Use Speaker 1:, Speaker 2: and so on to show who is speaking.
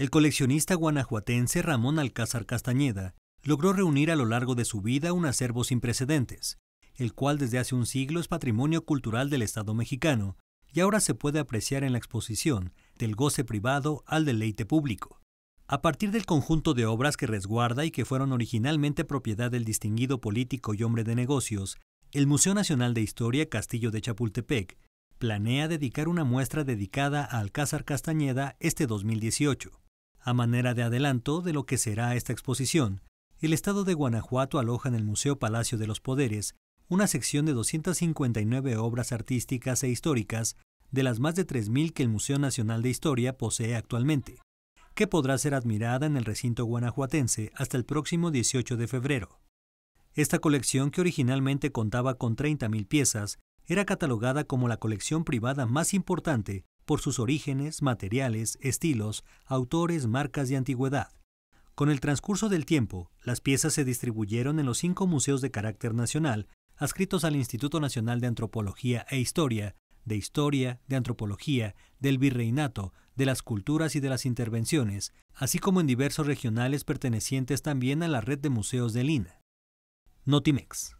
Speaker 1: El coleccionista guanajuatense Ramón Alcázar Castañeda logró reunir a lo largo de su vida un acervo sin precedentes, el cual desde hace un siglo es patrimonio cultural del Estado mexicano y ahora se puede apreciar en la exposición del goce privado al deleite público. A partir del conjunto de obras que resguarda y que fueron originalmente propiedad del distinguido político y hombre de negocios, el Museo Nacional de Historia Castillo de Chapultepec planea dedicar una muestra dedicada a Alcázar Castañeda este 2018. A manera de adelanto de lo que será esta exposición, el Estado de Guanajuato aloja en el Museo Palacio de los Poderes una sección de 259 obras artísticas e históricas de las más de 3.000 que el Museo Nacional de Historia posee actualmente, que podrá ser admirada en el recinto guanajuatense hasta el próximo 18 de febrero. Esta colección, que originalmente contaba con 30.000 piezas, era catalogada como la colección privada más importante por sus orígenes, materiales, estilos, autores, marcas y antigüedad. Con el transcurso del tiempo, las piezas se distribuyeron en los cinco museos de carácter nacional adscritos al Instituto Nacional de Antropología e Historia, de Historia, de Antropología, del Virreinato, de las Culturas y de las Intervenciones, así como en diversos regionales pertenecientes también a la red de museos de Lina. Notimex.